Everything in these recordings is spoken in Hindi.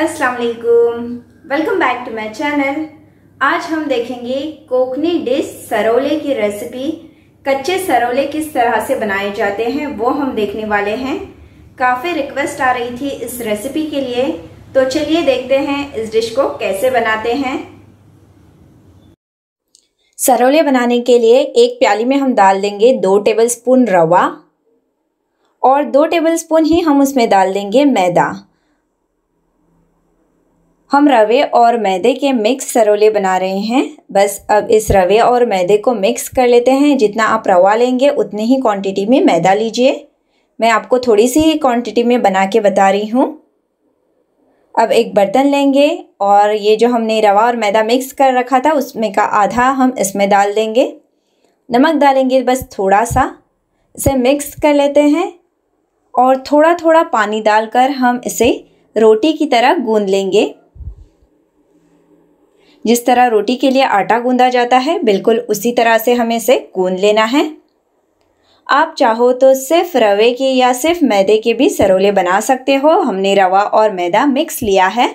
असलकुम welcome back to my channel आज हम देखेंगे कोकनी डिश सरोले की रेसिपी कच्चे सरोले किस तरह से बनाए जाते हैं वो हम देखने वाले हैं काफ़ी रिक्वेस्ट आ रही थी इस रेसिपी के लिए तो चलिए देखते हैं इस डिश को कैसे बनाते हैं सरोले बनाने के लिए एक प्याली में हम डाल देंगे दो टेबलस्पून रवा और दो टेबलस्पून ही हम उसमें डाल देंगे मैदा हम रवे और मैदे के मिक्स सरोले बना रहे हैं बस अब इस रवे और मैदे को मिक्स कर लेते हैं जितना आप रवा लेंगे उतनी ही क्वांटिटी में मैदा लीजिए मैं आपको थोड़ी सी क्वांटिटी में बना के बता रही हूँ अब एक बर्तन लेंगे और ये जो हमने रवा और मैदा मिक्स कर रखा था उसमें का आधा हम इसमें डाल देंगे नमक डालेंगे बस थोड़ा सा इसे मिक्स कर लेते हैं और थोड़ा थोड़ा पानी डालकर हम इसे रोटी की तरह गूंद लेंगे जिस तरह रोटी के लिए आटा गूंदा जाता है बिल्कुल उसी तरह से हमें इसे गूंद लेना है आप चाहो तो सिर्फ रवे के या सिर्फ मैदे के भी सरोले बना सकते हो हमने रवा और मैदा मिक्स लिया है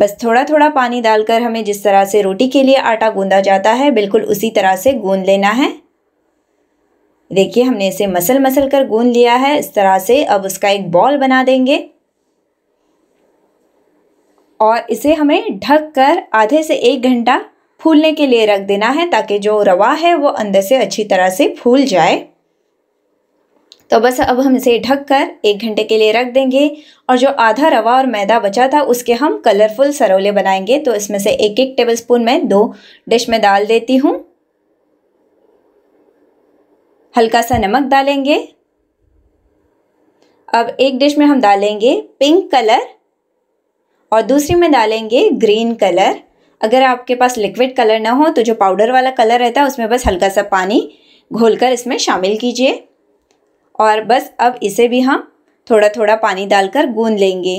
बस थोड़ा थोड़ा पानी डालकर हमें जिस तरह से रोटी के लिए आटा गूंदा जाता है बिल्कुल उसी तरह से गूंद लेना है देखिए हमने इसे मसल मसल कर गूंद लिया है इस तरह से अब उसका एक बॉल बना देंगे और इसे हमें ढक कर आधे से एक घंटा फूलने के लिए रख देना है ताकि जो रवा है वो अंदर से अच्छी तरह से फूल जाए तो बस अब हम इसे ढक कर एक घंटे के लिए रख देंगे और जो आधा रवा और मैदा बचा था उसके हम कलरफुल सरोले बनाएंगे तो इसमें से एक एक टेबल स्पून मैं दो डिश में डाल देती हूँ हल्का सा नमक डालेंगे अब एक डिश में हम डालेंगे पिंक कलर और दूसरी में डालेंगे ग्रीन कलर अगर आपके पास लिक्विड कलर ना हो तो जो पाउडर वाला कलर रहता है उसमें बस हल्का सा पानी घोलकर इसमें शामिल कीजिए और बस अब इसे भी हम थोड़ा थोड़ा पानी डालकर गूंद लेंगे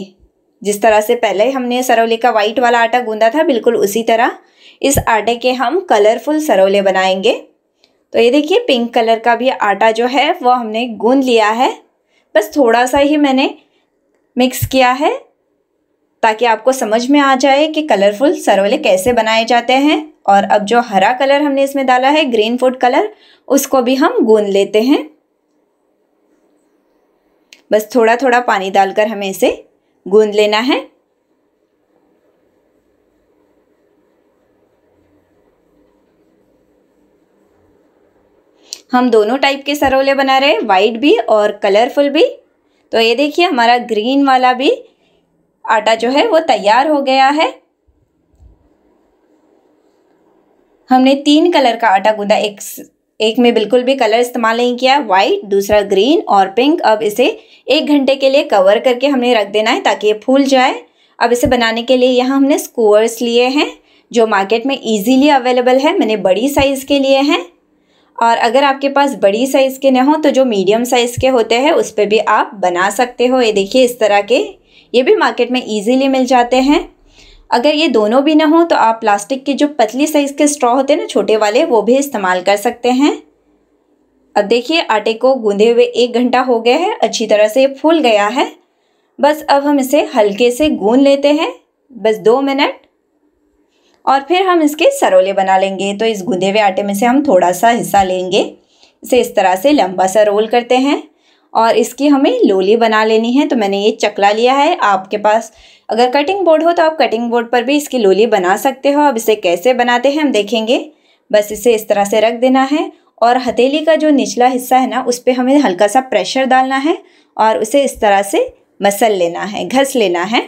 जिस तरह से पहले हमने सरौले का वाइट वाला आटा गूंदा था बिल्कुल उसी तरह इस आटे के हम कलरफुल सरोले बनाएंगे तो ये देखिए पिंक कलर का भी आटा जो है वो हमने गूंद लिया है बस थोड़ा सा ही मैंने मिक्स किया है ताकि आपको समझ में आ जाए कि कलरफुल सरोले कैसे बनाए जाते हैं और अब जो हरा कलर हमने इसमें डाला है ग्रीन फूड कलर उसको भी हम गूंद लेते हैं बस थोड़ा थोड़ा पानी डालकर हमें इसे गूंद लेना है हम दोनों टाइप के सरोले बना रहे हैं वाइट भी और कलरफुल भी तो ये देखिए हमारा ग्रीन वाला भी आटा जो है वो तैयार हो गया है हमने तीन कलर का आटा गूंदा एक एक में बिल्कुल भी कलर इस्तेमाल नहीं किया वाइट दूसरा ग्रीन और पिंक अब इसे एक घंटे के लिए कवर करके हमने रख देना है ताकि ये फूल जाए अब इसे बनाने के लिए यहाँ हमने स्कूअर्स लिए हैं जो मार्केट में इजीली अवेलेबल है मैंने बड़ी साइज़ के लिए हैं और अगर आपके पास बड़ी साइज़ के ना हो तो जो मीडियम साइज़ के होते हैं उस पर भी आप बना सकते हो ये देखिए इस तरह के ये भी मार्केट में ईजीली मिल जाते हैं अगर ये दोनों भी ना हो तो आप प्लास्टिक के जो पतली साइज़ के स्ट्रॉ होते हैं ना छोटे वाले वो भी इस्तेमाल कर सकते हैं अब देखिए आटे को गूंधे हुए एक घंटा हो गया है अच्छी तरह से फूल गया है बस अब हम इसे हल्के से गूंद लेते हैं बस दो मिनट और फिर हम इसके सरोले बना लेंगे तो इस गूंधे हुए आटे में से हम थोड़ा सा हिस्सा लेंगे इसे इस तरह से लंबा सा रोल करते हैं और इसकी हमें लोली बना लेनी है तो मैंने ये चकला लिया है आपके पास अगर कटिंग बोर्ड हो तो आप कटिंग बोर्ड पर भी इसकी लोली बना सकते हो अब इसे कैसे बनाते हैं हम देखेंगे बस इसे इस तरह से रख देना है और हथेली का जो निचला हिस्सा है ना उस पर हमें हल्का सा प्रेशर डालना है और उसे इस तरह से मसल लेना है घस लेना है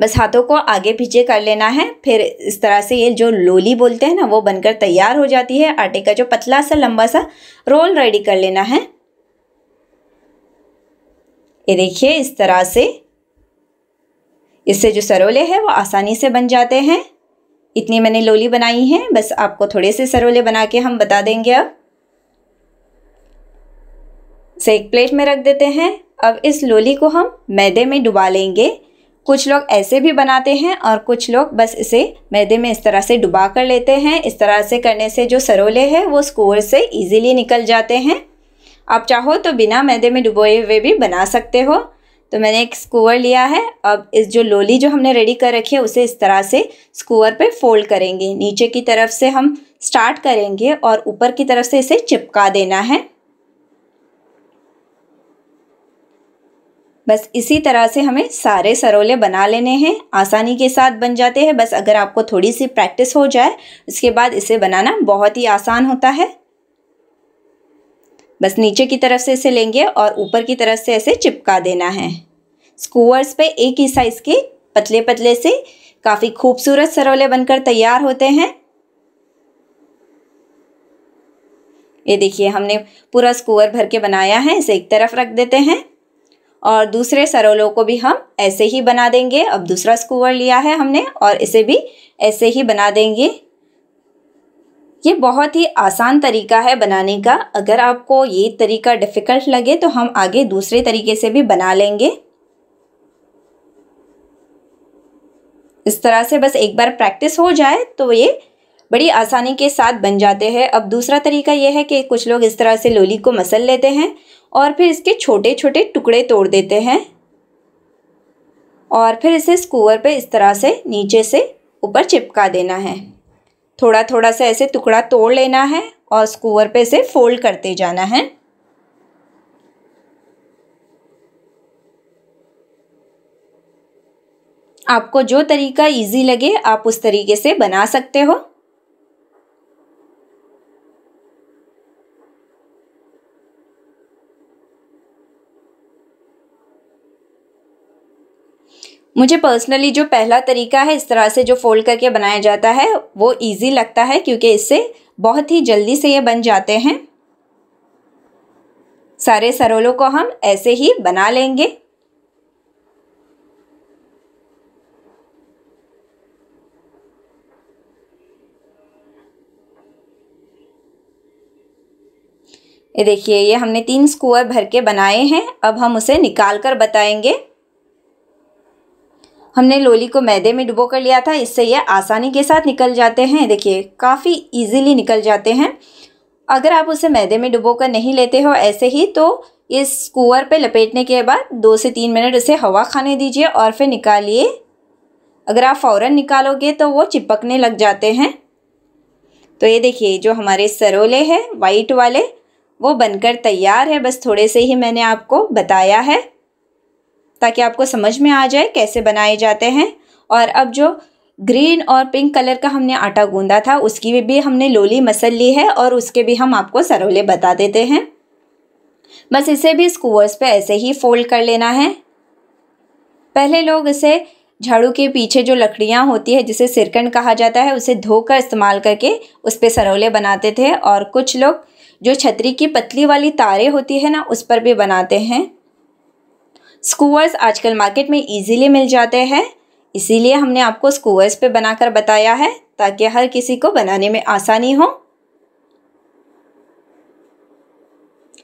बस हाथों को आगे पीछे कर लेना है फिर इस तरह से ये जो लोली बोलते हैं ना वो बनकर तैयार हो जाती है आटे का जो पतला सा लंबा सा रोल रेडी कर लेना है ये देखिए इस तरह से इससे जो सरोले हैं वो आसानी से बन जाते हैं इतनी मैंने लोली बनाई है बस आपको थोड़े से सरोले बना के हम बता देंगे अब से एक प्लेट में रख देते हैं अब इस लोली को हम मैदे में डुबा लेंगे कुछ लोग ऐसे भी बनाते हैं और कुछ लोग बस इसे मैदे में इस तरह से डुबा कर लेते हैं इस तरह से करने से जो सरोले हैं वो स्कोर से इजीली निकल जाते हैं आप चाहो तो बिना मैदे में डुबोए हुए भी बना सकते हो तो मैंने एक स्कूअर लिया है अब इस जो लोली जो हमने रेडी कर रखी है उसे इस तरह से स्कूअर पे फोल्ड करेंगे नीचे की तरफ से हम स्टार्ट करेंगे और ऊपर की तरफ से इसे चिपका देना है बस इसी तरह से हमें सारे सरोले बना लेने हैं आसानी के साथ बन जाते हैं बस अगर आपको थोड़ी सी प्रैक्टिस हो जाए उसके बाद इसे बनाना बहुत ही आसान होता है बस नीचे की तरफ से इसे लेंगे और ऊपर की तरफ से ऐसे चिपका देना है स्कूअर्स पे एक ही साइज़ के पतले पतले से काफ़ी खूबसूरत सरोले बनकर तैयार होते हैं ये देखिए हमने पूरा स्कूअर भर के बनाया है इसे एक तरफ रख देते हैं और दूसरे सरोलों को भी हम ऐसे ही बना देंगे अब दूसरा स्कूअर लिया है हमने और इसे भी ऐसे ही बना देंगे ये बहुत ही आसान तरीका है बनाने का अगर आपको ये तरीका डिफ़िकल्ट लगे तो हम आगे दूसरे तरीके से भी बना लेंगे इस तरह से बस एक बार प्रैक्टिस हो जाए तो ये बड़ी आसानी के साथ बन जाते हैं अब दूसरा तरीका ये है कि कुछ लोग इस तरह से लोली को मसल लेते हैं और फिर इसके छोटे छोटे टुकड़े तोड़ देते हैं और फिर इसे स्कूअर पे इस तरह से नीचे से ऊपर चिपका देना है थोड़ा थोड़ा सा ऐसे टुकड़ा तोड़ लेना है और स्कूवर पे इसे फोल्ड करते जाना है आपको जो तरीका इजी लगे आप उस तरीके से बना सकते हो मुझे पर्सनली जो पहला तरीका है इस तरह से जो फ़ोल्ड करके बनाया जाता है वो इजी लगता है क्योंकि इससे बहुत ही जल्दी से ये बन जाते हैं सारे सरोलों को हम ऐसे ही बना लेंगे ये देखिए ये हमने तीन स्कूअर भर के बनाए हैं अब हम उसे निकाल कर बताएंगे हमने लोली को मैदे में डुबो कर लिया था इससे ये आसानी के साथ निकल जाते हैं देखिए काफ़ी इजीली निकल जाते हैं अगर आप उसे मैदे में डुबो कर नहीं लेते हो ऐसे ही तो इस कुअर पे लपेटने के बाद दो से तीन मिनट उसे हवा खाने दीजिए और फिर निकालिए अगर आप फ़ौरन निकालोगे तो वो चिपकने लग जाते हैं तो ये देखिए जो हमारे सरोले हैं वाइट वाले वो बनकर तैयार है बस थोड़े से ही मैंने आपको बताया है ताकि आपको समझ में आ जाए कैसे बनाए जाते हैं और अब जो ग्रीन और पिंक कलर का हमने आटा गूंदा था उसकी भी, भी हमने लोली मसल ली है और उसके भी हम आपको सरोले बता देते हैं बस इसे भी स्कूवर्स पे ऐसे ही फोल्ड कर लेना है पहले लोग इसे झाड़ू के पीछे जो लकड़ियाँ होती है जिसे सिरकन कहा जाता है उसे धोकर इस्तेमाल करके उस पर सरोले बनाते थे और कुछ लोग जो छतरी की पतली वाली तारे होती है ना उस पर भी बनाते हैं स्कूअर्स आजकल मार्केट में इजीली मिल जाते हैं इसीलिए हमने आपको स्कूअर्स पे बनाकर बताया है ताकि हर किसी को बनाने में आसानी हो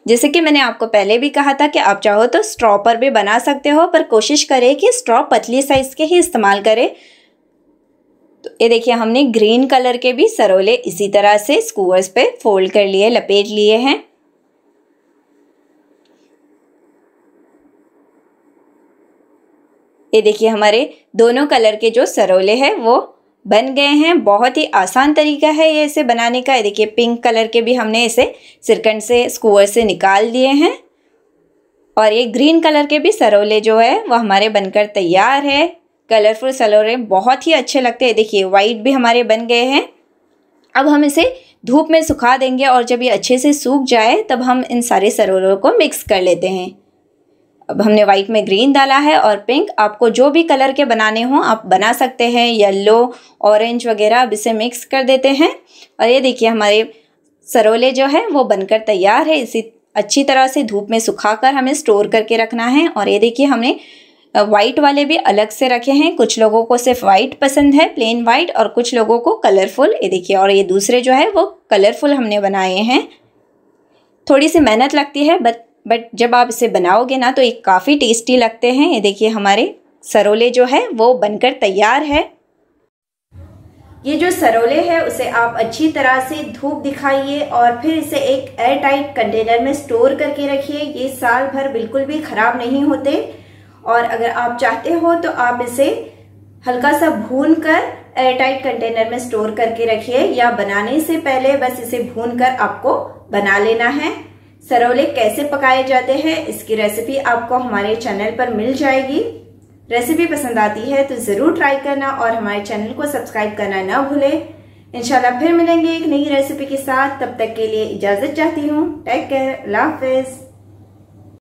जैसे कि मैंने आपको पहले भी कहा था कि आप चाहो तो स्ट्रॉ पर भी बना सकते हो पर कोशिश करें कि स्ट्रॉ पतली साइज़ के ही इस्तेमाल करें तो ये देखिए हमने ग्रीन कलर के भी सरोले इसी तरह से स्कूअर्स पे फोल्ड कर लिए लपेट लिए हैं ये देखिए हमारे दोनों कलर के जो सरोले हैं वो बन गए हैं बहुत ही आसान तरीका है ये इसे बनाने का ये देखिए पिंक कलर के भी हमने इसे सिरकंड से स्कूअर से निकाल दिए हैं और ये ग्रीन कलर के भी सरोले जो है वो हमारे बनकर तैयार है कलरफुल सरोले बहुत ही अच्छे लगते हैं देखिए वाइट भी हमारे बन गए हैं अब हम इसे धूप में सुखा देंगे और जब ये अच्छे से सूख जाए तब हम इन सारे सरोलों को मिक्स कर लेते हैं अब हमने वाइट में ग्रीन डाला है और पिंक आपको जो भी कलर के बनाने हों आप बना सकते हैं येलो ऑरेंज वगैरह अब इसे मिक्स कर देते हैं और ये देखिए हमारे सरोले जो है वो बनकर तैयार है इसी अच्छी तरह से धूप में सुखाकर हमें स्टोर करके रखना है और ये देखिए हमने वाइट वाले भी अलग से रखे हैं कुछ लोगों को सिर्फ वाइट पसंद है प्लेन वाइट और कुछ लोगों को कलरफुल ये देखिए और ये दूसरे जो है वो कलरफुल हमने बनाए हैं थोड़ी सी मेहनत लगती है बट बट जब आप इसे बनाओगे ना तो ये काफ़ी टेस्टी लगते हैं ये देखिए हमारे सरोले जो है वो बनकर तैयार है ये जो सरोले है उसे आप अच्छी तरह से धूप दिखाइए और फिर इसे एक एयर टाइट कंटेनर में स्टोर करके रखिए ये साल भर बिल्कुल भी खराब नहीं होते और अगर आप चाहते हो तो आप इसे हल्का सा भून कर एयर टाइट कंटेनर में स्टोर करके रखिए या बनाने से पहले बस इसे भून कर आपको बना लेना है सरोले कैसे पकाए जाते हैं इसकी रेसिपी आपको हमारे चैनल पर मिल जाएगी रेसिपी पसंद आती है तो ज़रूर ट्राई करना और हमारे चैनल को सब्सक्राइब करना ना भूलें इंशाल्लाह फिर मिलेंगे एक नई रेसिपी के साथ तब तक के लिए इजाज़त चाहती हूँ टेक केयर अल्लाह हाफिज़